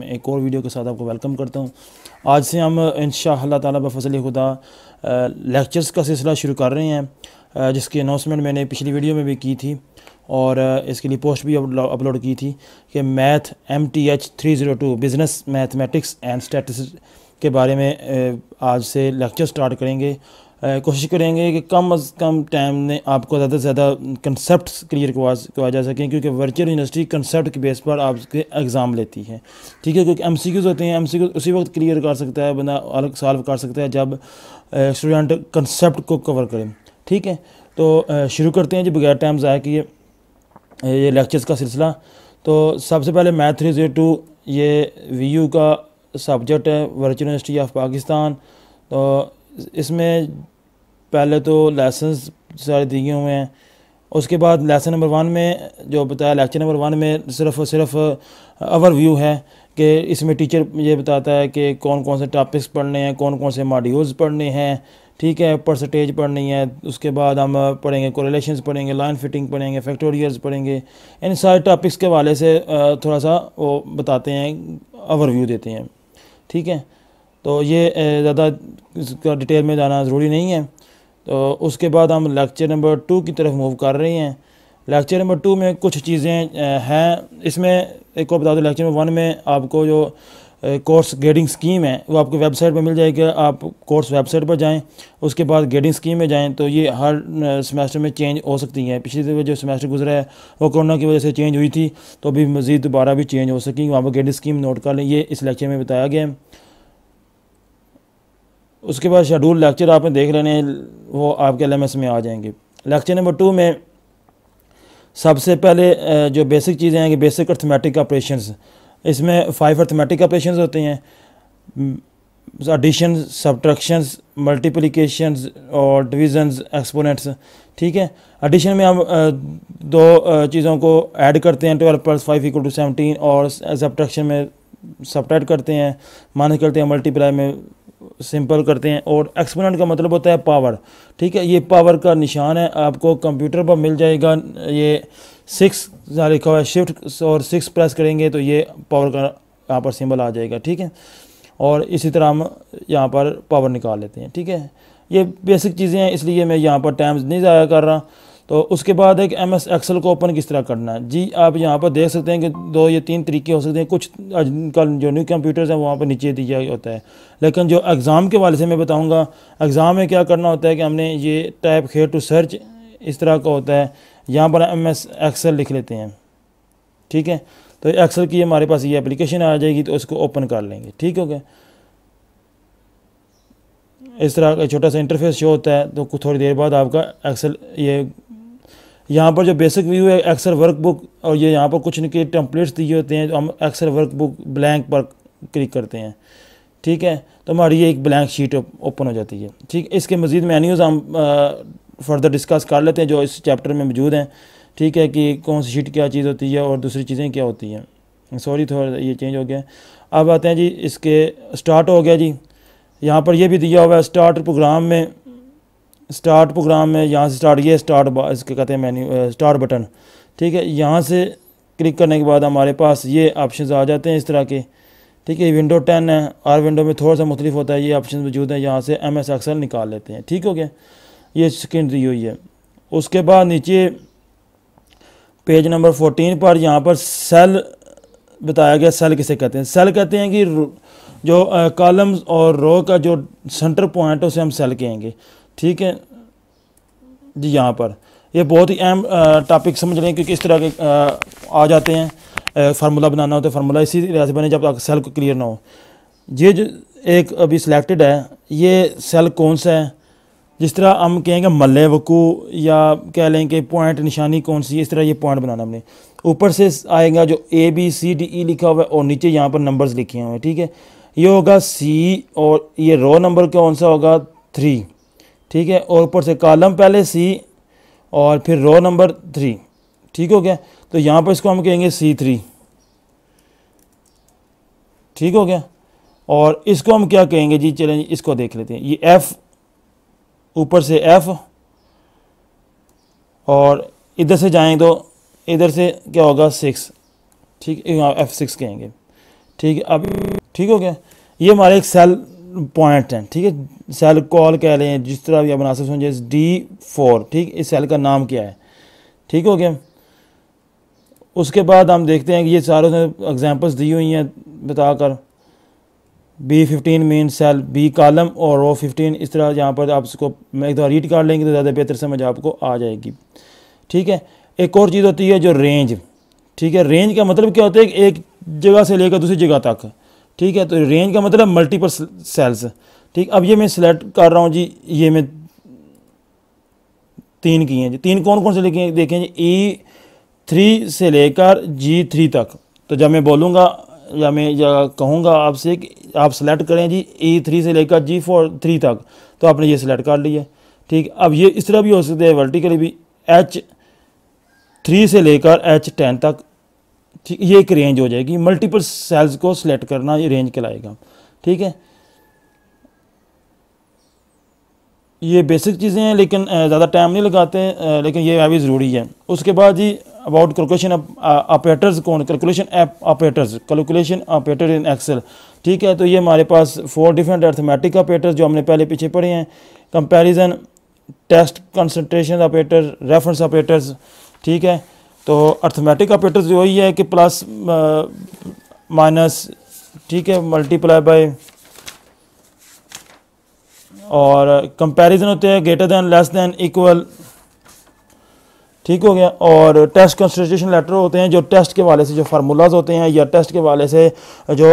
मैं एक और वीडियो के साथ आपको वेलकम करता हूँ आज से हम इन ताला बफसल खुदा लेक्चर्स का सिलसिला शुरू कर रहे हैं जिसकी अनाउंसमेंट मैंने पिछली वीडियो में भी की थी और इसके लिए पोस्ट भी अपलोड की थी कि math M T H three zero two business mathematics and statistics के बारे में आज से लेक्चर स्टार्ट करेंगे कोशिश करेंगे कि कम अज़ कम टाइम में आपको ज़्यादा से ज़्यादा कंसेप्ट क्लियर करवा जा सकें क्योंकि वर्चुअल यूनिवर्सिटी कंसेप्ट के बेस पर आपके एग्ज़ाम लेती है ठीक है क्योंकि एम सी क्यूज़ होते हैं एम सी क्यूज़ उसी वक्त क्लियर कर सकता है बंदा अलग सॉल्व कर सकता है जब स्टूडेंट कंसेप्ट को कवर करें ठीक है तो शुरू करते हैं जी बगैर टाइम ज़ाया किए ये लेक्चर्स का सिलसिला तो सबसे पहले मैथ थ्री ज़ीरो टू ये वी यू का सब्जेक्ट है वर्चुअल यूनिवर्सिटी ऑफ पाकिस्तान तो इसमें पहले तो लेसन्स सारे दिए हुए हैं उसके बाद लेसन नंबर वन में जो बताया लेक्चर नंबर वन में सिर्फ और सिर्फ अवर uh, व्यू है कि इसमें टीचर ये बताता है कि कौन कौन से टॉपिक्स पढ़ने हैं कौन कौन से मॉड्यूल्स पढ़ने हैं ठीक है परसेंटेज पढ़नी है उसके बाद हम uh, पढ़ेंगे कोरिलेशन पढ़ेंगे लाइन फिटिंग पढ़ेंगे फैक्टोरियल्स पढ़ेंगे इन सारे टॉपिक्स के वाले से uh, थोड़ा सा वो बताते हैं ओवरव्यू देते हैं ठीक है तो ये ज़्यादा इसका डिटेल में जाना ज़रूरी नहीं है तो उसके बाद हम लेक्चर नंबर टू की तरफ मूव कर रहे हैं लेक्चर नंबर टू में कुछ चीज़ें हैं इसमें एक और बता दो लेक्चर नंबर वन में आपको जो कोर्स ग्रेडिंग स्कीम है वो आपको वेबसाइट पर मिल जाएगी आप कोर्स वेबसाइट पर जाएं उसके बाद ग्रेडिंग स्कीम में जाएं तो ये हर सेमेस्टर में चेंज हो सकती है पिछले जो सेमेस्टर गुजरा है वो कोरोना की वजह से चेंज हुई थी तो अभी मज़ीद दोबारा भी चेंज हो सकेंगी वहाँ पर ग्रेडिंग स्कीम नोट कर लें ये इस लेक्चर में बताया गया है उसके बाद शेड्यूल लेक्चर आपने देख लेने वो आपके एल में आ जाएंगे लेक्चर नंबर टू में सबसे पहले जो बेसिक चीज़ें हैं कि बेसिक अर्थमेटिक ऑपरेशन इसमें फाइव अर्थमेटिक ऑपरेशन होते हैं एडिशन सब्ट्रक्शन मल्टीप्लिकेशंस और डिविजन्स एक्सपोनेंट्स ठीक है एडिशन में हम दो चीज़ों को ऐड करते हैं twelve plus five equal to seventeen और सब्ट्रक्शन में सब्ट्रैक्ट करते हैं मान करते हैं मल्टीप्लाई में सिंपल करते हैं और एक्सपोनेंट का मतलब होता है पावर ठीक है ये पावर का निशान है आपको कंप्यूटर पर मिल जाएगा ये सिक्स लिखा हुआ है शिफ्ट और सिक्स प्रेस करेंगे तो ये पावर का यहाँ पर सिंबल आ जाएगा ठीक है और इसी तरह हम यहाँ पर पावर निकाल लेते हैं ठीक है ये बेसिक चीज़ें हैं इसलिए मैं यहाँ पर टाइम्स नहीं ज़ाया कर रहा तो उसके बाद एक एम एस एक्सल को ओपन किस तरह करना है जी आप यहाँ पर देख सकते हैं कि दो या तीन तरीके हो सकते हैं कुछ आजकल जो न्यू कंप्यूटर्स हैं वहाँ पर नीचे दिया होता है लेकिन जो एग्ज़ाम के वाले से मैं बताऊँगा एग्ज़ाम में क्या करना होता है कि हमने ये टाइप हेयर टू सर्च इस तरह का होता है यहाँ पर एम एस एक्सल लिख लेते हैं ठीक है तो एक्सल की हमारे पास ये एप्लीकेशन आ जाएगी तो उसको ओपन कर लेंगे ठीक हो गया इस तरह का छोटा सा इंटरफेस शो होता है तो कुछ थोड़ी देर बाद आपका एक्सेल ये यहाँ पर जो बेसिक व्यू है अक्सर वर्क बुक और ये यहाँ पर कुछ इनके टेम्पलेट्स दिए होते हैं जो तो हम अक्सर वर्क बुक ब्लैंक पर क्लिक करते हैं ठीक है तो हमारी ये एक ब्लैंक शीट ओपन हो जाती है ठीक इसके मज़ीद मेन्यूज़ हम फर्दर डिस्कस कर लेते हैं जो इस चैप्टर में मौजूद हैं ठीक है कि कौन सी शीट क्या चीज़ होती है और दूसरी चीज़ें क्या होती हैं सॉरी थोड़ा ये चेंज हो गया अब आते हैं जी इसके स्टार्ट हो गया जी यहाँ पर यह भी दिया हुआ है स्टार्ट प्रोग्राम में स्टार्ट प्रोग्राम में यहाँ से स्टार्ट ये स्टार्ट इसके कहते हैं मेन्यू स्टार्ट बटन ठीक है यहाँ से क्लिक करने के बाद हमारे पास ये ऑप्शन आ जाते हैं इस तरह के ठीक है विंडो टेन है हर विंडो में थोड़ा सा मुख्तलिफ होता है ये ऑप्शन मौजूद हैं यहाँ से एम एस एक्सल निकाल लेते हैं ठीक हो गया ये स्क्रीन दी हुई है उसके बाद नीचे पेज नंबर फोर्टीन पर यहाँ पर सेल बताया गया सेल किसे कहते हैं सेल कहते हैं कि जो कॉलम्स और रो का जो सेंटर पॉइंट है उसे हम सेल कहेंगे ठीक है जी यहाँ पर ये बहुत ही अहम टॉपिक समझ रहे हैं क्योंकि इस तरह के आ, आ जाते हैं फार्मूला बनाना होता है फार्मूला इसी तरह से बने जब आपका सेल को क्लियर ना हो ये जो एक अभी सिलेक्टेड है ये सेल कौन सा है जिस तरह हम कहेंगे मल्ले वकू या कह लें कि पॉइंट निशानी कौन सी इस तरह ये पॉइंट बनाना हमने ऊपर से आएगा जो A B C D E लिखा हुआ है और नीचे यहाँ पर नंबर्स लिखे हुए हैं ठीक है ये होगा सी और ये रो नंबर कौन सा होगा थ्री ठीक है और ऊपर से कॉलम पहले सी और फिर रो नंबर थ्री ठीक हो गया तो यहाँ पर इसको हम कहेंगे सी थ्री ठीक हो गया और इसको हम क्या कहेंगे जी चलें इसको देख लेते हैं ये एफ़ ऊपर से एफ़ और इधर से जाएंगे तो इधर से क्या होगा सिक्स ठीक है एफ़ सिक्स कहेंगे ठीक है अब ठीक हो गया ये हमारे एक सेल पॉइंट हैं ठीक है सेल कॉल कह लें जिस तरह भी आप हैं जैसे डी फोर ठीक इस सेल का नाम क्या है ठीक हो गया उसके बाद हम देखते हैं कि ये सारों ने एग्जांपल्स दी हुई हैं बताकर B fifteen main cell B column और रो फिफ्टीन इस तरह यहाँ पर आप इसको एक बार रीड कर लेंगे तो ज़्यादा बेहतर समझ आपको आ जाएगी ठीक है एक और चीज़ होती है जो रेंज ठीक है रेंज का मतलब क्या होता है एक जगह से लेकर दूसरी जगह तक ठीक है तो रेंज का मतलब मल्टीपल सेल्स ठीक अब ये मैं सिलेक्ट कर रहा हूँ जी ये मैं तीन की हैं जी तीन कौन कौन से लिखे देखें जी ई थ्री से लेकर जी थ्री तक तो जब मैं बोलूँगा या मैं या कहूँगा आपसे कि आप सेलेक्ट करें जी ई थ्री से लेकर जी फोर थ्री तक तो आपने ये सिलेक्ट कर लिया ठीक अब ये इस तरह भी हो सकता है वर्टिकली भी एच थ्री से लेकर एच टेन तक ठीक ये एक रेंज हो जाएगी मल्टीपल सेल्स को सिलेक्ट करना ये रेंज कहलाएगा ठीक है ये बेसिक चीज़ें हैं लेकिन ज़्यादा टाइम नहीं लगाते हैं लेकिन ये अभी ज़रूरी है उसके बाद जी अबाउट कैलकुलेशन ऑपरेटर्स कौन calculation app operators calculation operator in Excel ठीक है तो ये हमारे पास फोर डिफरेंट अर्थमेटिक ऑपरेटर्स जो हमने पहले पीछे पढ़े हैं comparison test concentration operator reference operators ठीक है तो अर्थमेटिक ऑपरेटर जो ही है कि प्लस माइनस uh, ठीक है मल्टीप्लाई बाय और कंपैरिजन होते हैं greater than less than equal ठीक हो गया और टेस्ट कंस्टिट्यूशन लेटर होते हैं जो टेस्ट के वाले से जो फार्मूलाज होते हैं या टेस्ट के वाले से जो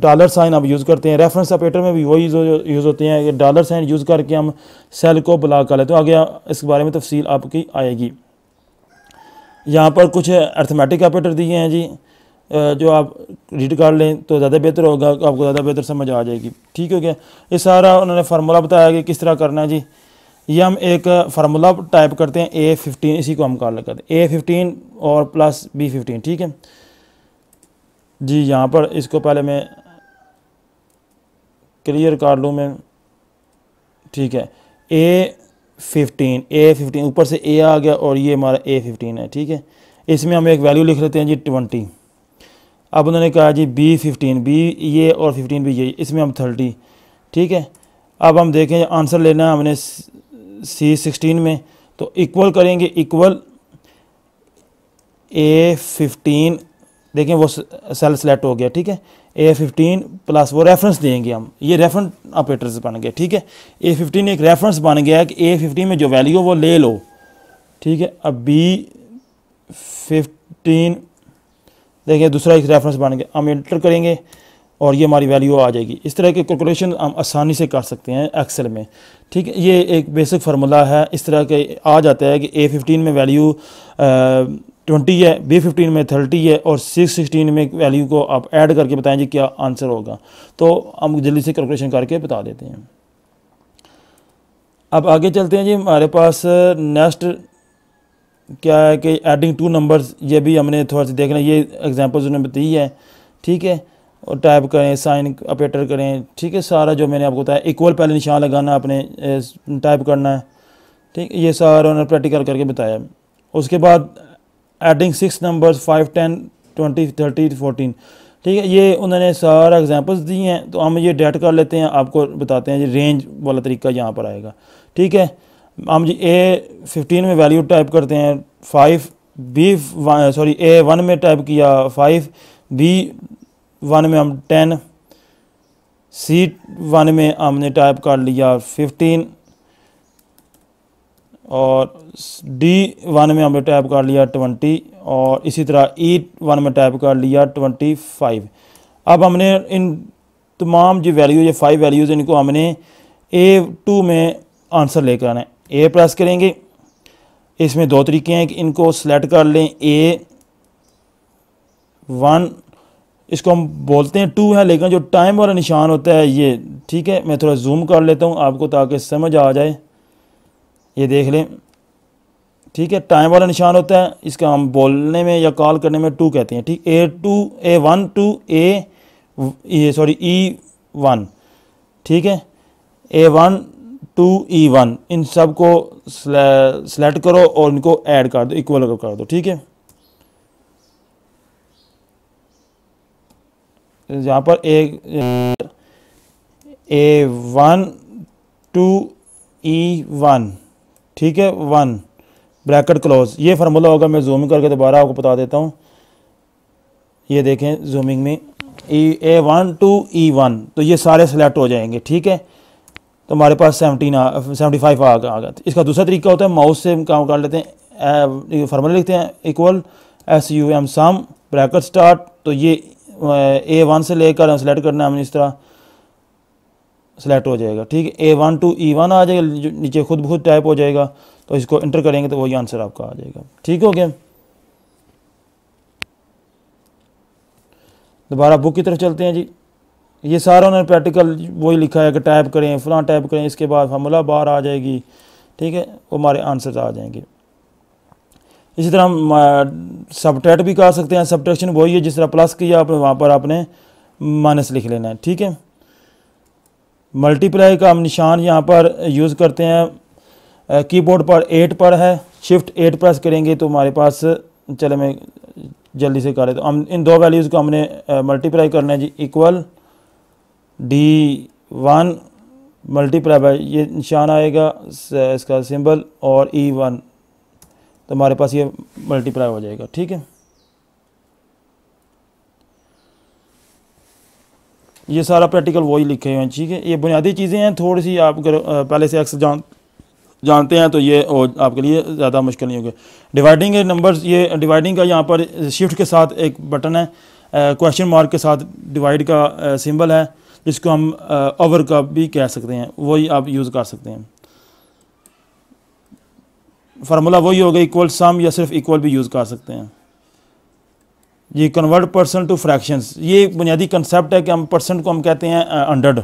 डॉलर uh, साइन आप यूज़ करते हैं रेफरेंस ऑपरेटर में भी वही यूज़ होते हैं डॉलर साइन यूज़ करके हम सेल को ब्लॉक कर लेते हैं तो आगे इसके बारे में तफसील आपकी आएगी यहाँ पर कुछ अर्थमेटिक ऑपरेटर दिए हैं जी जो आप रीड कर लें तो ज़्यादा बेहतर होगा आपको ज़्यादा बेहतर समझ आ जाएगी ठीक हो गया ये सारा उन्होंने फार्मूला बताया कि किस तरह करना है जी ये हम एक फार्मूला टाइप करते हैं ए फिफ्टीन इसी को हम कॉल करते हैं ए फिफ्टीन और प्लस बी फिफ्टीन ठीक है जी यहाँ पर इसको पहले मैं क्लियर कर लूँ मैं ठीक है ए फिफ्टीन ए फिफ्टीन ऊपर से ए आ गया और ये हमारा ए फिफ्टीन है ठीक है इसमें हम एक वैल्यू लिख लेते हैं जी ट्वेंटी अब उन्होंने कहा जी बी फिफ्टीन बी ये और फिफ्टीन भी ये इसमें हम थर्टी ठीक है अब हम देखें आंसर लेना है हमने सी सिक्सटीन में तो इक्वल करेंगे इक्वल ए फिफ्टीन देखें वो सेल सेलेक्ट हो गया ठीक है ए फिफ्टीन प्लस वो रेफरेंस देंगे हम ये रेफरेंस ऑपरेटर्स बन गए ठीक है ए फिफ्टीन एक रेफरेंस बन गया कि ए फिफ्टीन में जो वैल्यू है वो ले लो ठीक है अब बी फिफ्टीन देखिए दूसरा एक रेफरेंस बन गया हम एंटर करेंगे और ये हमारी वैल्यू आ जाएगी इस तरह के कैलकुलेशन हम आसानी से कर सकते हैं एक्सेल में ठीक है ये एक बेसिक फार्मूला है इस तरह के आ जाता है कि ए फिफ्टीन में वैल्यू ट्वेंटी है बी फिफ्टीन में थर्टी है और सिक्स सिक्सटीन में वैल्यू को आप ऐड करके बताएं जी क्या आंसर होगा तो हम जल्दी से कैलकुलेशन करके बता देते हैं अब आगे चलते हैं जी हमारे पास नेक्स्ट uh, क्या है कि एडिंग टू नंबर्स ये भी हमने थोड़ा सा देखना ये एग्जांपल्स उन्होंने बताई है ठीक है और टाइप करें साइन अपेटर करें ठीक है सारा जो मैंने आपको बताया इक्वल पहले निशान लगाना अपने टाइप uh, करना है ठीक ये सारा उन्होंने प्रैक्टिकल करके बताया उसके बाद adding six numbers five ten twenty thirty fourteen ठीक है ये उन्होंने सारा एग्जांपल्स दिए हैं तो हम ये डेट कर लेते हैं आपको बताते हैं जी रेंज वाला तरीका यहाँ पर आएगा ठीक है हम जी ए फिफ्टीन में वैल्यू टाइप करते हैं five B sorry A one में टाइप किया फाइव बी वन में हम टेन सी वन में हमने टाइप कर लिया फिफ्टीन और डी वन में हमने टाइप कर लिया ट्वेंटी और इसी तरह ई e वन में टाइप कर लिया ट्वेंटी फाइव अब हमने इन तमाम जो वैल्यू ये फाइव वैल्यूज़ इनको हमने ए टू में आंसर लेकर आना है ए प्रेस करेंगे इसमें दो तरीके हैं कि इनको सेलेक्ट कर लें ए वन इसको हम बोलते हैं टू है लेकिन जो टाइम वाला निशान होता है ये ठीक है मैं थोड़ा जूम कर लेता हूँ आपको ताकि समझ आ जाए ये देख लें ठीक है टाइम वाला निशान होता है इसका हम बोलने में या कॉल करने में टू कहते हैं ठीक A two A one two A ये सॉरी ई वन ठीक है A one two E one इन सब को सेलेक्ट करो और इनको ऐड कर दो इक्वल कर दो ठीक है यहाँ पर A A one two E one ठीक है वन ब्रैकेट क्लोज ये फार्मूला होगा मैं जूमिंग करके दोबारा आपको बता देता हूँ ये देखें जूमिंग में E A one two E one तो ये सारे सेलेक्ट हो जाएंगे ठीक है तो हमारे पास सेवनटीन सेवेंटी फाइव आ गया इसका दूसरा तरीका होता है माउस से काम कर लेते हैं फार्मूला लिखते हैं equal S U M sum bracket start तो ये ए वन से लेकर सेलेक्ट करना है हमने इस तरह सेलेक्ट हो जाएगा ठीक है A one two E one आ जाएगा नीचे खुद खुद टाइप हो जाएगा तो इसको इंटर करेंगे तो वही आंसर आपका आ जाएगा ठीक हो गया दोबारा बुक की तरफ चलते हैं जी ये सारा उन्होंने प्रैक्टिकल वही लिखा है कि टाइप करें फलां टाइप करें इसके बाद फार्मूला बार आ जाएगी ठीक है वो हमारे आंसर आ जाएंगे इसी तरह हम सबट्रैक्ट भी कर सकते हैं सबट्रैक्शन वही है जिस तरह प्लस किया आपने वहाँ पर आपने माइनस लिख लेना है ठीक है मल्टीप्लाई का हम निशान यहाँ पर यूज़ करते हैं कीबोर्ड पर एट पर है शिफ्ट एट प्रेस करेंगे तो हमारे पास चले मैं जल्दी से कर तो हम इन दो वैल्यूज़ को हमने मल्टीप्लाई करना है जी equal D one multiply by ये निशान आएगा इसका सिंबल और ई e वन तो हमारे पास ये मल्टीप्लाई हो जाएगा ठीक है ये सारा प्रैक्टिकल वही लिखे हुए हैं ठीक है ये बुनियादी चीज़ें हैं थोड़ी सी आप अगर पहले से एक्स जान जानते हैं तो ये और आपके लिए ज़्यादा मुश्किल नहीं होगी डिवाइडिंग के नंबर्स ये डिवाइडिंग का यहाँ पर शिफ्ट के साथ एक बटन है क्वेश्चन मार्क के साथ डिवाइड का सिंबल है जिसको हम ओवर का भी कह सकते हैं वही आप यूज़ कर सकते हैं फार्मूला वही होगा इक्वल सम या सिर्फ इक्वल भी यूज़ कर सकते हैं जी कन्वर्ट परसेंट टू फ्रैक्शंस ये एक बुनियादी कंसेप्ट है कि हम परसेंट को हम कहते हैं अंडर्ड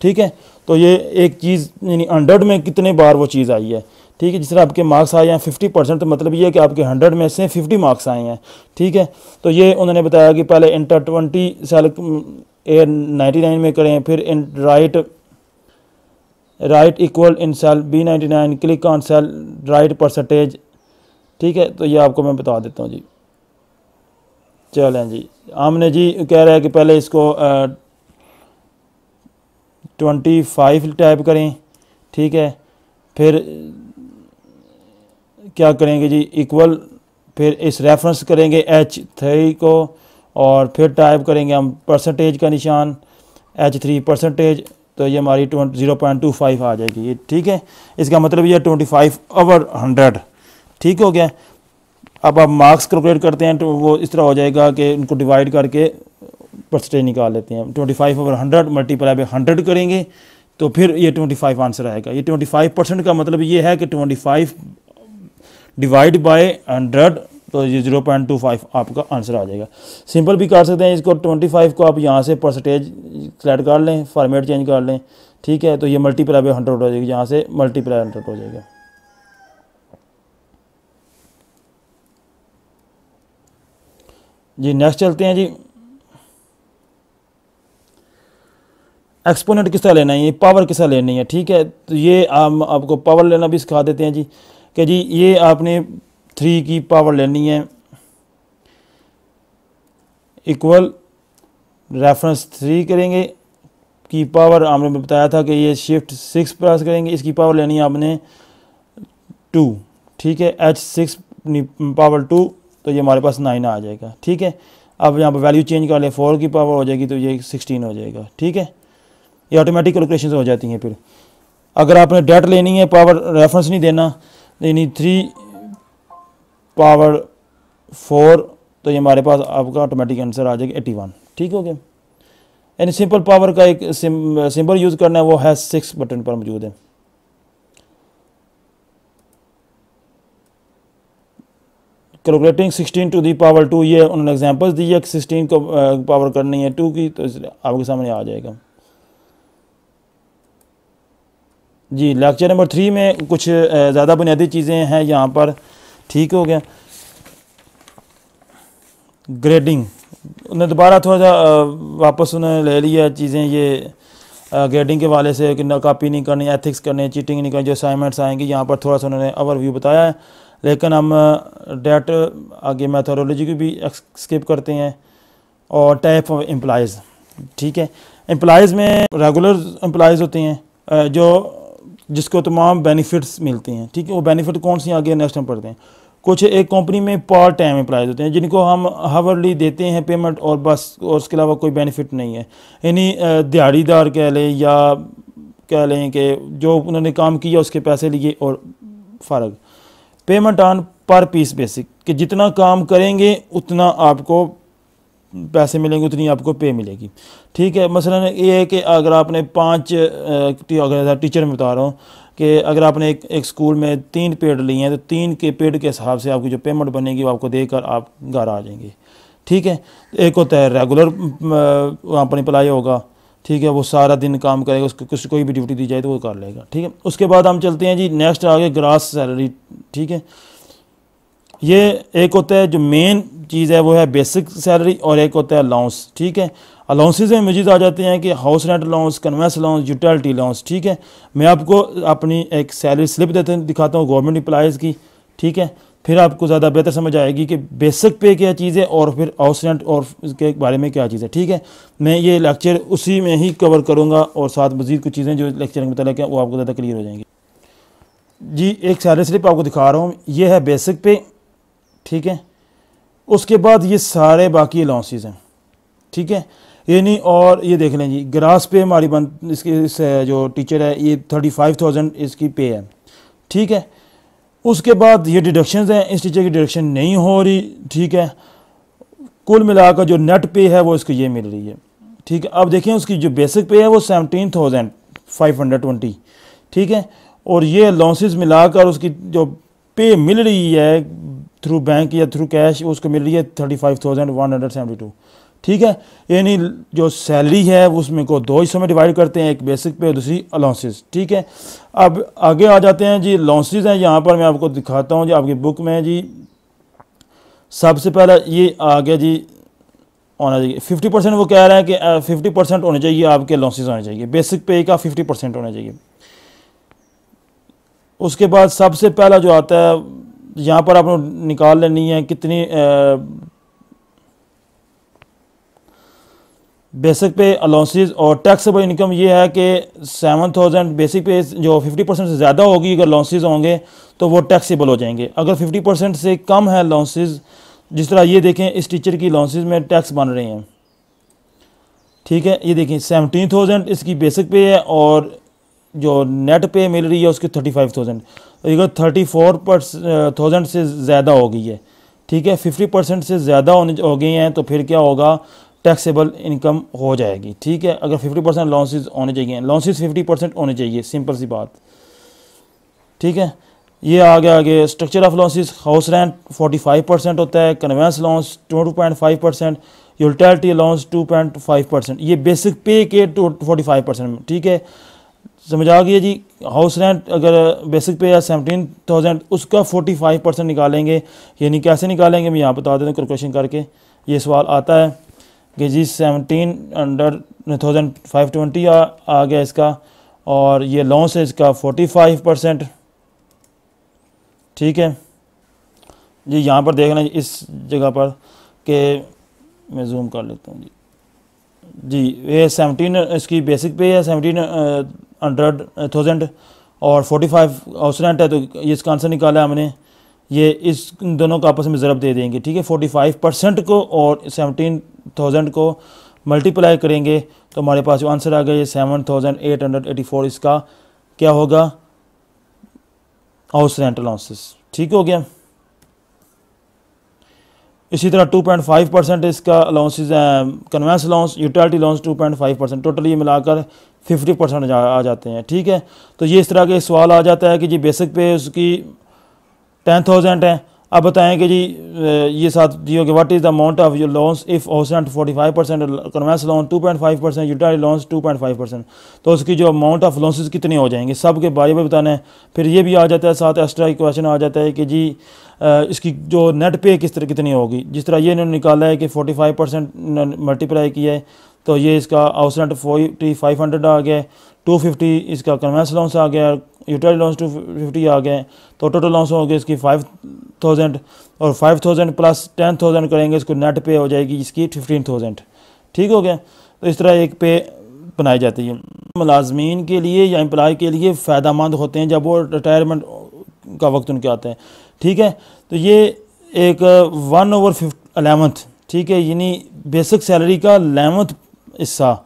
ठीक है तो ये एक चीज़ यानी अंडर्ड में कितने बार वो चीज़ आई है ठीक है जिस तरह आपके मार्क्स आए हैं फिफ्टी परसेंट तो मतलब ये है कि आपके हंड्रेड में से फिफ्टी मार्क्स आए हैं ठीक है तो ये उन्होंने बताया कि पहले इंटर ट्वेंटी साल ए नाइन्टी नाइन में करें फिर in right right equal in cell B ninety nine click on cell right percentage ठीक है तो ये आपको मैं बता देता हूँ जी चलें जी हमने जी कह रहा है कि पहले इसको ट्वेंटी फाइव टाइप करें ठीक है फिर क्या करेंगे जी इक्वल फिर इस रेफरेंस करेंगे एच थ्री को और फिर टाइप करेंगे हम परसेंटेज का निशान एच थ्री परसेंटेज तो ये हमारी twenty zero point two five आ जाएगी ये ठीक है इसका मतलब ये ट्वेंटी फाइव ओवर हंड्रेड ठीक हो गया अब आप मार्क्स कैलकुलेट करते हैं तो वो इस तरह हो जाएगा कि उनको डिवाइड करके परसेंटेज निकाल लेते हैं twenty five over hundred multiply by hundred करेंगे तो फिर ये ट्वेंटी फाइव आंसर आएगा ये ट्वेंटी फाइव परसेंट का मतलब ये है कि twenty five divide by hundred तो ये जीरो पॉइंट टू फाइव आपका आंसर आ जाएगा सिंपल भी कर सकते हैं इसको ट्वेंटी फाइव को आप यहाँ से परसेंटेज सेलेक्ट कर लें फॉर्मेट चेंज कर लें ठीक है तो ये मल्टीप्लाई बाई हंड्रेड हो जाएगी यहाँ से मल्टीप्लाई हंड्रेड हो जाएगा जी नेक्स्ट चलते हैं जी एक्सपोनेंट किसा लेना है ये पावर किस लेनी है ठीक है तो ये हम आपको पावर लेना भी सिखा देते हैं जी कि जी ये आपने थ्री की पावर लेनी है इक्वल रेफरेंस थ्री करेंगे की पावर आपने बताया था कि ये शिफ्ट सिक्स प्लस करेंगे इसकी पावर लेनी है आपने टू ठीक है एच सिक्स पावर टू तो ये हमारे पास नाइन आ जाएगा ठीक है अब यहाँ पर वैल्यू चेंज कर लें फोर की पावर हो जाएगी तो ये सिक्सटीन हो जाएगा ठीक है ये ऑटोमेटिक कैलकुलेशन हो जाती हैं फिर अगर आपने डेट लेनी है पावर रेफरेंस नहीं देना यानी थ्री पावर फोर तो ये हमारे पास आपका ऑटोमेटिक आंसर आ जाएगा एटी वन ठीक हो गया यानी सिंपल पावर का एक सिंबल यूज़ करना है वो है सिक्स बटन पर मौजूद है calculating 16 to the power two ये उन्होंने एग्जांपल्स दी है कि 16 को पावर करनी है टू की तो आपके सामने आ जाएगा जी लेक्चर नंबर थ्री में कुछ ज़्यादा बुनियादी चीज़ें हैं यहाँ पर ठीक हो गया ग्रेडिंग उन्हें दोबारा थोड़ा सा वापस उन्हें ले लिया चीज़ें ये ग्रेडिंग के वाले से कि ना कापी नहीं करनी एथिक्स करने चीटिंग नहीं करनी जो असाइनमेंट्स आएंगे यहाँ पर थोड़ा सा उन्होंने ओवरव्यू बताया है लेकिन हम डेट आगे मैथोलॉजी की भी स्किप करते हैं और टाइप ऑफ एम्प्लाइज़ ठीक है एम्प्लाइज़ में रेगुलर एम्प्लाइज़ होते हैं जो जिसको तमाम बेनिफिट्स मिलते हैं ठीक है वो बेनिफिट कौन सी आगे नेक्स्ट हम पढ़ते हैं कुछ एक कंपनी में पार्ट टाइम एम्प्लाइज होते हैं जिनको हम हावरली देते हैं पेमेंट और बस और उसके अलावा कोई बेनिफिट नहीं है यानी दिहाड़ीदार कह लें या कह लें कि जो उन्होंने काम किया उसके पैसे लिए और फ़र्क payment on per piece basic कि जितना काम करेंगे उतना आपको पैसे मिलेंगे उतनी आपको पे मिलेगी ठीक है मसलन ये है कि अगर आपने पाँच अगर टीचर में बता रहा हूँ कि अगर आपने एक एक स्कूल में तीन पेड लिए हैं तो तीन के पेड के हिसाब से आपकी जो पेमेंट बनेगी वो आपको देकर आप घर आ जाएंगे ठीक है एक होता है रेगुलर वहाँ पर अप्लाई होगा ठीक है वो सारा दिन काम करेगा उसको कुछ कोई भी ड्यूटी दी जाए तो वो कर लेगा ठीक है उसके बाद हम चलते हैं जी नेक्स्ट आगे ग्रास सैलरी ठीक है ये एक होता है जो मेन चीज़ है वो है बेसिक सैलरी और एक होता है अलाउंस ठीक है अलाउंसेज में मजीद आ जाते हैं कि house rent allowance conveyance allowance utility allowance ठीक है मैं आपको अपनी एक सैलरी स्लिप देते दिखाता हूँ गवर्नमेंट इम्प्लाइज़ की ठीक है फिर आपको ज़्यादा बेहतर समझ आएगी कि बेसिक पे क्या चीज़ है और फिर ऑसरेंट और के बारे में क्या चीज़ है ठीक है मैं ये लेक्चर उसी में ही कवर करूँगा और साथ मज़ीद कुछ चीज़ें जो लेक्चर के मतलब हैं वो आपको ज़्यादा क्लियर हो जाएंगी जी एक सैलरी स्लिप आपको दिखा रहा हूँ ये है बेसिक पे ठीक है उसके बाद ये सारे बाकी अलाउंसेज हैं ठीक है यानी और ये देख लें जी ग्रास पे हमारी बन इसकी इस जो टीचर है ये थर्टी फाइव थाउजेंड इसकी पे है ठीक है उसके बाद ये डिडक्शन हैं इस टीचर की डिडक्शन नहीं हो रही ठीक है कुल मिलाकर जो नेट पे है वो इसको ये मिल रही है ठीक है अब देखें उसकी जो बेसिक पे है वो seventeen thousand five hundred twenty ठीक है और ये अलाउंसेस मिलाकर उसकी जो पे मिल रही है थ्रू बैंक या थ्रू कैश उसको मिल रही है thirty five thousand one hundred seventy two ठीक है यानी जो सैलरी है उसमें को दो हिस्सों में डिवाइड करते हैं एक बेसिक पे और दूसरी अलाउंसेज ठीक है अब आगे आ जाते हैं जी अलाउंसेज हैं यहाँ पर मैं आपको दिखाता हूँ जी आपकी बुक में जी सबसे पहला ये आ गया जी होना चाहिए फिफ्टी परसेंट वो कह रहे हैं कि फिफ्टी परसेंट होने चाहिए आपके अलाउंसेज होने चाहिए बेसिक पे का फिफ्टी परसेंट होना चाहिए उसके बाद सबसे पहला जो आता है यहाँ पर आपको निकाल लेनी है कितनी बेसिक पे अलाउंसेज और टैक्सेबल इनकम ये है कि सेवन थाउजेंड बेसिक पे जो फिफ्टी परसेंट से ज़्यादा होगी अगर लॉन्सेज होंगे तो वो टैक्सेबल हो जाएंगे अगर फिफ्टी परसेंट से कम है लॉन्सेज जिस तरह ये देखें इस टीचर की लॉन्सेज में टैक्स बन रहे हैं ठीक है ये देखें सेवनटीन थाउजेंड इसकी बेसिक पे है और जो नेट पे मिल रही है उसकी थर्टी फाइव थाउजेंड अगर थर्टी फोर थाउजेंड से ज़्यादा हो गई है ठीक है फिफ्टी परसेंट से ज़्यादा होने हो गई हैं तो फिर क्या होगा टैक्सेबल इनकम हो जाएगी ठीक है अगर 50 परसेंट लॉन्सेज होने चाहिए लॉन्सेज 50 परसेंट होने चाहिए सिंपल सी बात ठीक है ये आ गया आगे structure of allowances house rent 45 percent होता है conveyance allowance five percent utility allowance 2.5 percent ये बेसिक पे के टू फोर्टी फाइव परसेंट ठीक है समझ आ गया जी हाउस रेंट अगर बेसिक पे है सेवनटीन थाउजेंड उसका फोर्टी फाइव परसेंट निकालेंगे यानी कैसे निकालेंगे मैं यहाँ बता देता हूँ कैलकुलेशन करके ये सवाल आता है कि जी seventeen under thousand five twenty आ गया इसका और ये लॉन्स है इसका फोर्टी फाइव परसेंट ठीक है जी यहाँ पर देखना इस जगह पर कि मैं जूम कर लेता हूँ जी जी ये सेवनटीन इसकी बेसिक पे है सेवनटीन हंड्रेड थाउजेंड और फोर्टी फाइव हाउसरेंट है तो ये इसका आंसर निकाला हमने ये इस दोनों का आपस में ज़रब दे देंगे ठीक है फोर्टी फाइव परसेंट को और सेवनटीन थाउजेंड को मल्टीप्लाई करेंगे तो हमारे पास जो आंसर आ गया ये seven thousand eight hundred eighty four इसका क्या होगा हाउस रेंट अलाउंसेस ठीक हो गया इसी तरह टू पॉइंट फाइव परसेंट इसका allowances conveyance allowance utility allowance two point five percent total ये मिलाकर फिफ्टी परसेंट जा, आ जाते हैं ठीक है तो ये इस तरह के सवाल आ जाता है कि जी बेसिक पे उसकी टेन थाउजेंड है अब बताएं कि जी ये साथ दियो कि what is the amount of your allowance if house rent forty five percent conveyance allowance two point five percent utility allowance two point five percent तो उसकी जो अमाउंट ऑफ लोन्स कितने हो जाएंगे सब के बारे में बताना है फिर ये भी आ जाता है साथ एक्स्ट्रा क्वेश्चन आ जाता है कि जी इसकी जो नेट पे किस तरह कितनी होगी जिस तरह ये इन्होंने निकाला है कि फोर्टी फाइव परसेंट मल्टीप्लाई किया है तो ये इसका house rent forty five hundred आ गया टू फिफ्टी इसका कन्वेंस लॉन्स आ गया यूटिलिटी लॉन्स टू फिफ्टी आ गए तो टोटल लॉन्स होंगे इसकी फाइव थाउजेंड और five thousand plus ten thousand करेंगे इसको नेट पे हो जाएगी इसकी फिफ्टीन थाउजेंड ठीक हो गया तो इस तरह एक पे बनाई जाती है मुलाजमीन के लिए या एम्प्लॉय के लिए फ़ायदा मंद होते हैं जब वो रिटायरमेंट का वक्त उनके आते हैं ठीक है तो ये एक वन ओवर फिफ्ट अलेवंथ ठीक है यानी बेसिक सैलरी का अलेवंथ हिस्सा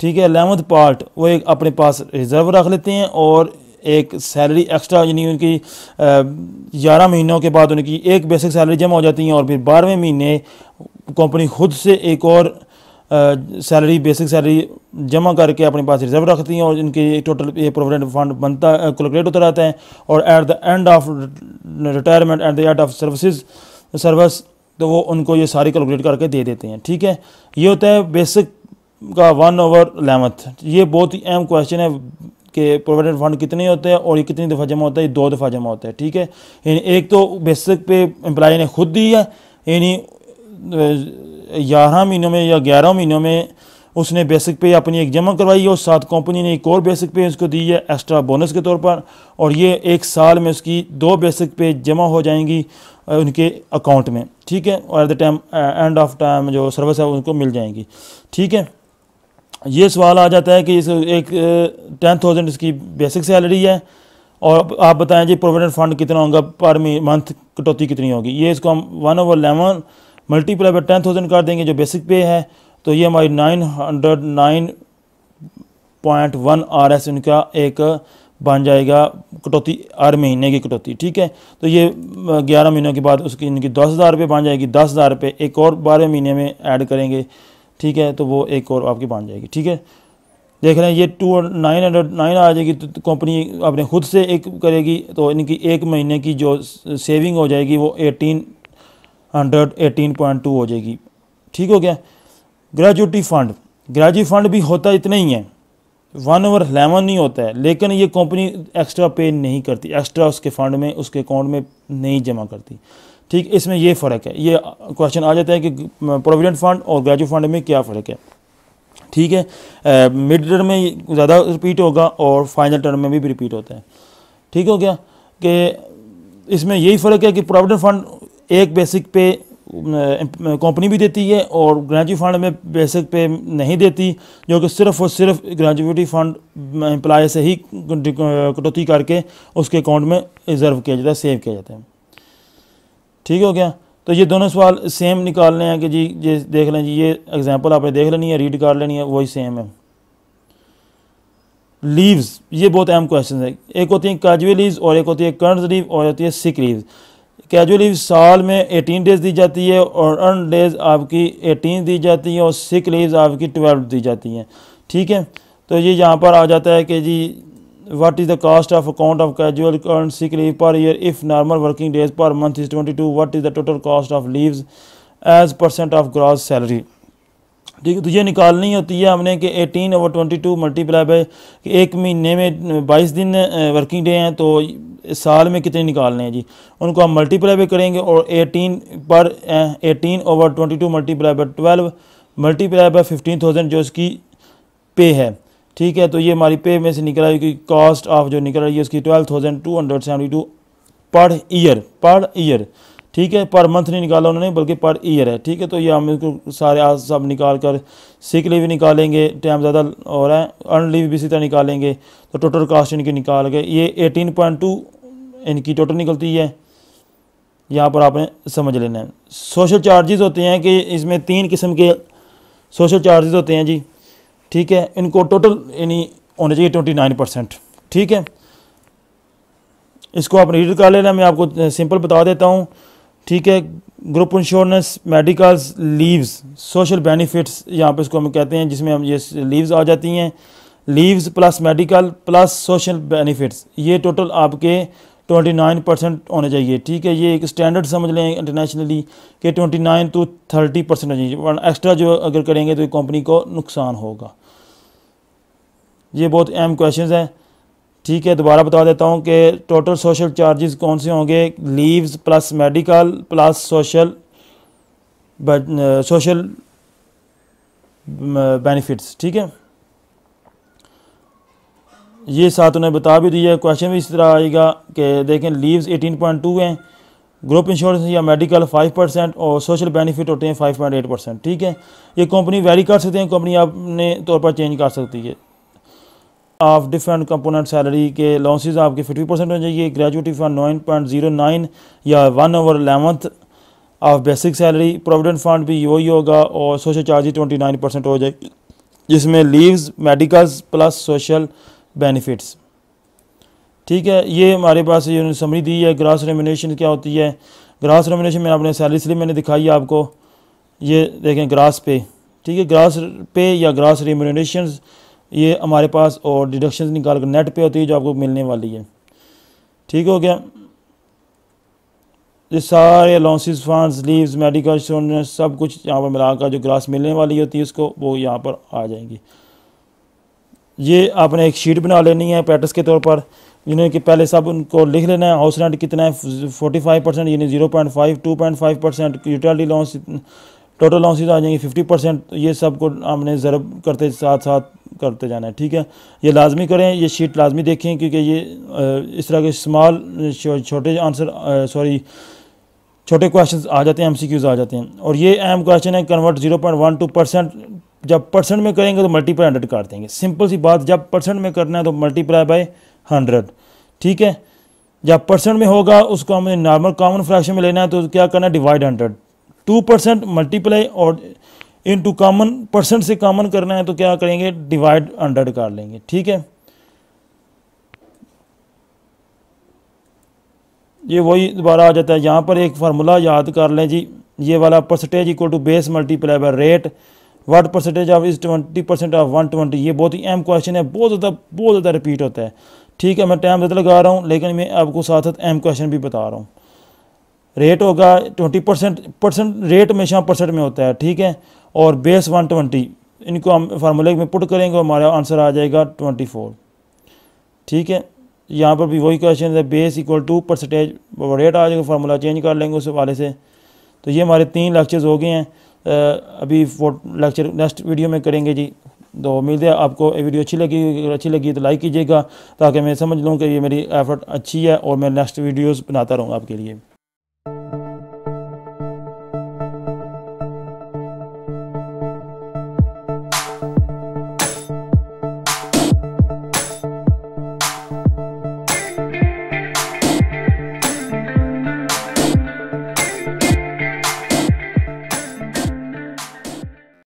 ठीक है अलेवंथ पार्ट वो एक अपने पास रिज़र्व रख लेते हैं और एक सैलरी एक्स्ट्रा यानी उनकी ग्यारह महीनों के बाद उनकी एक बेसिक सैलरी जमा हो जाती है और फिर बारहवें महीने कंपनी खुद से एक और सैलरी बेसिक सैलरी जमा करके अपने पास रिजर्व रखती हैं और इनके टोटल ये प्रोविडेंट फंड बनता कैलकुलेट होता रहता है और at the end of retirement at the end of services service तो वो उनको ये सारी कैलकुलेट करके दे देते हैं ठीक है ये होता है बेसिक का वन ओवर एलेवंथ ये बहुत ही अहम क्वेश्चन है कि प्रोविडेंट फंड कितने होते हैं और ये कितनी दफ़ा जमा होता है ये दो दफ़ा जमा होता है ठीक है एक तो बेसिक पे एम्प्लाई ने खुद दी है यानी ग्यारह महीनों में या ग्यारह महीनों में उसने बेसिक पे अपनी एक जमा करवाई है और साथ कंपनी ने एक और बेसिक पे उसको दी है एक्स्ट्रा बोनस के तौर पर और ये एक साल में उसकी दो बेसिक पे जमा हो जाएंगी उनके अकाउंट में ठीक है और at the time end of time जो सर्विस है उनको मिल जाएंगी ठीक है ये सवाल आ जाता है कि इस एक टेन थाउजेंड इसकी बेसिक सैलरी है और आप बताएं जी प्रोविडेंट फंड कितना होगा पर मंथ कटौती कितनी होगी ये इसको हम one over eleven multiply by ten thousand कर देंगे जो बेसिक पे है तो ये हमारी nine hundred nine point one R S इनका एक बन जाएगा कटौती हर महीने की कटौती ठीक है तो ये ग्यारह महीनों के बाद उसकी इनकी दस हज़ार रुपये बन जाएगी दस हज़ार रुपये एक और बारह महीने में ऐड करेंगे ठीक है तो वो एक और आपकी बन जाएगी ठीक है देख रहे हैं ये टू नाइन हंड्रेड नाइन आ जाएगी तो कंपनी अपने खुद से एक करेगी तो इनकी एक महीने की जो सेविंग हो जाएगी वो eighteen hundred eighteen point two हो जाएगी ठीक हो गया ग्रेजुटी फंड ग्रेजुटी फंड भी होता इतना ही है वन ओवर लेवन नहीं होता है लेकिन ये कंपनी एक्स्ट्रा पे नहीं करती एक्स्ट्रा उसके फंड में उसके अकाउंट में नहीं जमा करती ठीक इसमें ये फ़र्क है ये क्वेश्चन आ जाता है कि प्रोविडेंट फंड और ग्रेजुएट फंड में क्या फ़र्क है ठीक है मिड टर्म में ज़्यादा रिपीट होगा और फाइनल टर्म में भी, भी रिपीट होता है ठीक हो गया कि इसमें यही फ़र्क है कि प्रोविडेंट फंड एक बेसिक पे कंपनी भी देती है और ग्रेजुएट फंड में बेसिक पे नहीं देती जो कि सिर्फ और सिर्फ ग्रेजुएटी फंड एम्प्लॉय से ही कटौती करके उसके अकाउंट में रिजर्व किया जाता है सेव किया जाता है ठीक हो गया तो ये दोनों सवाल सेम निकालने हैं कि जी ये देख लें जी ये एग्जांपल आपने देख लेनी है रीड कर लेनी है वही सेम है लीव्स ये बहुत अहम क्वेश्चन है एक होती है कैजुअल लीव्स और एक होती है करंट लीव और होती है सिक लीव्स कैजुअल लीव साल में एटीन डेज दी जाती है और अर्न डेज आपकी एटीन दी जाती है और सिक लीव्स आपकी ट्वेल्व दी जाती हैं ठीक है तो ये यहाँ पर आ जाता है कि जी what is the cost of account of casual earned sick leave per year if normal working days per month is 22 what is the total cost of leaves as percent of gross salary ठीक है तो ये निकालनी होती है हमने कि 18 over 22 two multiply by एक महीने में 22 दिन वर्किंग डे हैं तो साल में कितने निकालने हैं जी उनको हम मल्टीप्लाई भी करेंगे और 18 पर 18 over 22 two multiply by twelve multiply by fifteen thousand जो इसकी पे है ठीक है तो ये हमारी पे में से निकल आई क्योंकि कॉस्ट ऑफ जो निकल रही है उसकी twelve thousand two hundred seventy two per year per year ठीक है पर मंथ नहीं निकाला उन्होंने बल्कि पर ईयर है ठीक है तो ये हम इसको सारे आज सब निकाल कर सीख लीव निकालेंगे टाइम ज़्यादा हो रहा है अर्न लीव भी इसी तरह निकालेंगे तो टोटल कास्ट इनकी निकाल के ये एटीन पॉइंट टू इनकी टोटल निकलती है यहाँ पर आपने समझ लेना है सोशल चार्जेस होते हैं कि इसमें तीन किस्म के सोशल चार्जेस होते हैं जी ठीक है इनको टोटल यानी होना चाहिए ट्वेंटी नाइन परसेंट ठीक है इसको आप रीड कर लेना मैं आपको सिंपल बता देता हूँ ठीक है group insurance medicals leaves social benefits यहाँ पे इसको हम कहते हैं जिसमें हम ये लीव्स आ जाती हैं leaves plus medical plus social benefits ये टोटल आपके ट्वेंटी नाइन परसेंट होने चाहिए ठीक है ये एक स्टैंडर्ड समझ लें इंटरनेशनली कि twenty nine to thirty percent होना चाहिए वरना एक्स्ट्रा जो अगर करेंगे तो कंपनी को नुकसान होगा ये बहुत अहम क्वेश्चन हैं ठीक है दोबारा बता देता हूँ कि टोटल सोशल चार्जेस कौन से होंगे leaves plus medical plus social social benefits ठीक है ये साथ उन्हें बता भी दिया क्वेश्चन भी इस तरह आएगा कि देखें लीव्स 18.2 हैं ग्रुप इंश्योरेंस या मेडिकल 5 परसेंट और सोशल बेनिफिट होते हैं 5.8 परसेंट ठीक है ये कंपनी वेरी कर सकते हैं कंपनी आपने तौर पर चेंज कर सकती है ऑफ डिफरेंट कंपोनेंट सैलरी के लॉन्सेज आपके 50 परसेंट हो जाइए gratuity fund nine point zero nine या one over eleventh of basic salary provident fund भी वही होगा और social charges twenty nine percent हो जाएगी जिसमें leaves medicals plus social benefits ठीक है ये हमारे पास ये समरी दी है ग्रास रेमिनेशन क्या होती है ग्रास रेमिनेशन में आपने सैलरी स्लिप मैंने दिखाई है आपको ये देखें ग्रास पे ठीक है ग्रास पे या ग्रास रेमिनेशन ये हमारे पास और डिडक्शन निकाल कर नेट पे होती है जो आपको मिलने वाली है ठीक हो गया ये सारे allowances fund leave medical insurance सब कुछ यहाँ पर मिलाकर जो ग्रास मिलने वाली होती है उसको वो यहाँ पर आ जाएंगी ये आपने एक शीट बना लेनी है प्रैक्टिस के तौर पर यानी कि पहले सब उनको लिख लेना है हाउस रेंट कितना है फोर्टी फाइव परसेंट यानी zero point five two point five percent utility allowance total allowances आ जाएंगे फिफ्टी परसेंट ये सब को आपने ज़रब करते साथ साथ करते जाना है ठीक है ये लाजमी करें ये शीट लाजमी देखें क्योंकि ये इस तरह के स्मॉल छोटे आंसर सॉरी छोटे क्वेश्चन आ जाते हैं एम आ जाते हैं और ये अहम क्वेश्चन है convert zero point one two percent जब परसेंट में करेंगे तो मल्टीप्लाई हंड्रेड काट देंगे सिंपल सी बात जब परसेंट में करना है तो मल्टीप्लाई बाय हंड्रेड ठीक है जब परसेंट में होगा उसको हमें नॉर्मल कॉमन फ्रैक्शन में लेना है तो क्या करना है divide hundred to percent multiply और इन टू कॉमन परसेंट से कॉमन करना है तो क्या करेंगे डिवाइड हंड्रेड कर लेंगे ठीक है ये वही दोबारा आ जाता है यहाँ पर एक फार्मूला याद कर लें जी ये वाला percentage equal to base multiply by rate what percentage of is twenty percent of one twenty ये बहुत ही अहम क्वेश्चन है बहुत ज़्यादा बहुत ज़्यादा रिपीट होता है ठीक है मैं टाइम ज़्यादा लगा रहा हूँ लेकिन मैं आपको साथ साथ अहम क्वेश्चन भी बता रहा हूँ रेट होगा ट्वेंटी परसेंट परसेंट रेट हमेशा परसेंट में होता है ठीक है और बेस वन ट्वेंटी इनको हम फार्मूले में पुट करेंगे और हमारा आंसर आ जाएगा ट्वेंटी फोर ठीक है यहाँ पर भी वही क्वेश्चन है base equal to percentage rate आ जाएगा फार्मूला चेंज कर लेंगे उस हवाले से तो ये हमारे तीन लेक्चर्स हो गए हैं अभी वो लेक्चर नेक्स्ट वीडियो में करेंगे जी तो उम्मीद है आपको ये वीडियो अच्छी लगी अच्छी लगी तो लाइक कीजिएगा ताकि मैं समझ लूँ कि ये मेरी एफर्ट अच्छी है और मैं नेक्स्ट वीडियोज़ बनाता रहूँगा आपके लिए